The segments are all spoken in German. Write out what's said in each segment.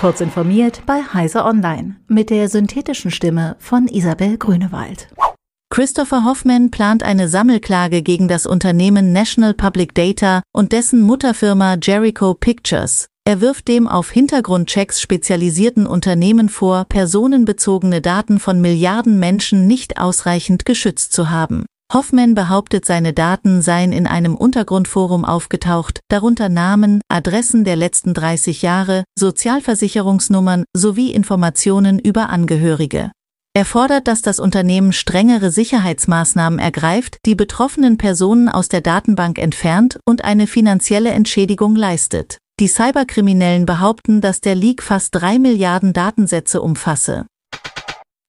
Kurz informiert bei Heise Online mit der synthetischen Stimme von Isabel Grünewald. Christopher Hoffman plant eine Sammelklage gegen das Unternehmen National Public Data und dessen Mutterfirma Jericho Pictures. Er wirft dem auf Hintergrundchecks spezialisierten Unternehmen vor, personenbezogene Daten von Milliarden Menschen nicht ausreichend geschützt zu haben. Hoffman behauptet, seine Daten seien in einem Untergrundforum aufgetaucht, darunter Namen, Adressen der letzten 30 Jahre, Sozialversicherungsnummern sowie Informationen über Angehörige. Er fordert, dass das Unternehmen strengere Sicherheitsmaßnahmen ergreift, die betroffenen Personen aus der Datenbank entfernt und eine finanzielle Entschädigung leistet. Die Cyberkriminellen behaupten, dass der Leak fast drei Milliarden Datensätze umfasse.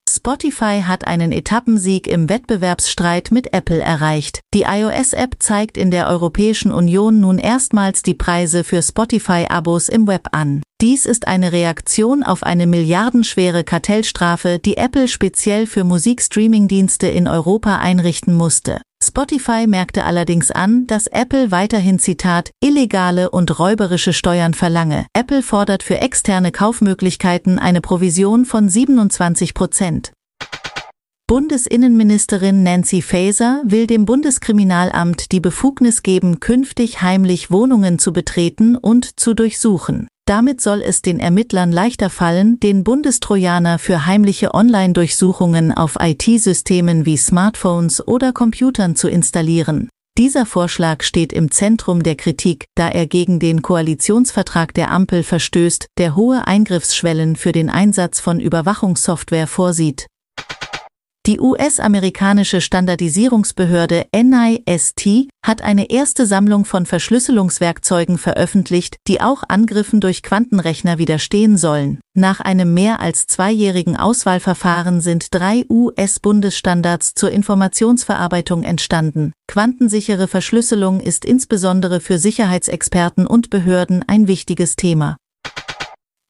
Spotify hat einen Etappensieg im Wettbewerbsstreit mit Apple erreicht. Die iOS-App zeigt in der Europäischen Union nun erstmals die Preise für Spotify-Abos im Web an. Dies ist eine Reaktion auf eine milliardenschwere Kartellstrafe, die Apple speziell für Musikstreaming-Dienste in Europa einrichten musste. Spotify merkte allerdings an, dass Apple weiterhin Zitat illegale und räuberische Steuern verlange. Apple fordert für externe Kaufmöglichkeiten eine Provision von 27 Prozent. Bundesinnenministerin Nancy Faeser will dem Bundeskriminalamt die Befugnis geben, künftig heimlich Wohnungen zu betreten und zu durchsuchen. Damit soll es den Ermittlern leichter fallen, den Bundestrojaner für heimliche Online-Durchsuchungen auf IT-Systemen wie Smartphones oder Computern zu installieren. Dieser Vorschlag steht im Zentrum der Kritik, da er gegen den Koalitionsvertrag der Ampel verstößt, der hohe Eingriffsschwellen für den Einsatz von Überwachungssoftware vorsieht. Die US-amerikanische Standardisierungsbehörde NIST hat eine erste Sammlung von Verschlüsselungswerkzeugen veröffentlicht, die auch Angriffen durch Quantenrechner widerstehen sollen. Nach einem mehr als zweijährigen Auswahlverfahren sind drei US-Bundesstandards zur Informationsverarbeitung entstanden. Quantensichere Verschlüsselung ist insbesondere für Sicherheitsexperten und Behörden ein wichtiges Thema.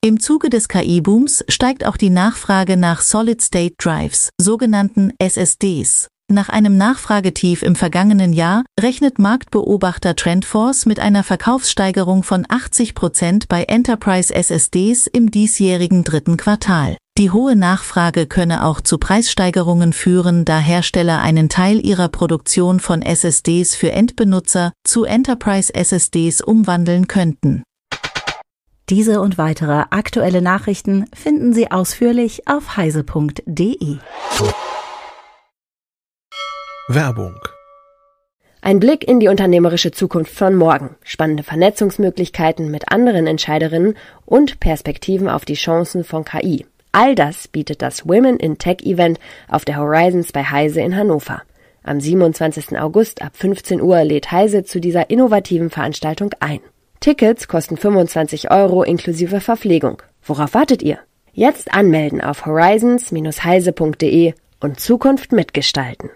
Im Zuge des KI-Booms steigt auch die Nachfrage nach Solid-State Drives, sogenannten SSDs. Nach einem Nachfragetief im vergangenen Jahr rechnet Marktbeobachter Trendforce mit einer Verkaufssteigerung von 80 Prozent bei Enterprise SSDs im diesjährigen dritten Quartal. Die hohe Nachfrage könne auch zu Preissteigerungen führen, da Hersteller einen Teil ihrer Produktion von SSDs für Endbenutzer zu Enterprise SSDs umwandeln könnten. Diese und weitere aktuelle Nachrichten finden Sie ausführlich auf heise.de. Werbung. Ein Blick in die unternehmerische Zukunft von morgen, spannende Vernetzungsmöglichkeiten mit anderen Entscheiderinnen und Perspektiven auf die Chancen von KI. All das bietet das Women in Tech Event auf der Horizons bei Heise in Hannover. Am 27. August ab 15 Uhr lädt Heise zu dieser innovativen Veranstaltung ein. Tickets kosten 25 Euro inklusive Verpflegung. Worauf wartet ihr? Jetzt anmelden auf horizons-heise.de und Zukunft mitgestalten.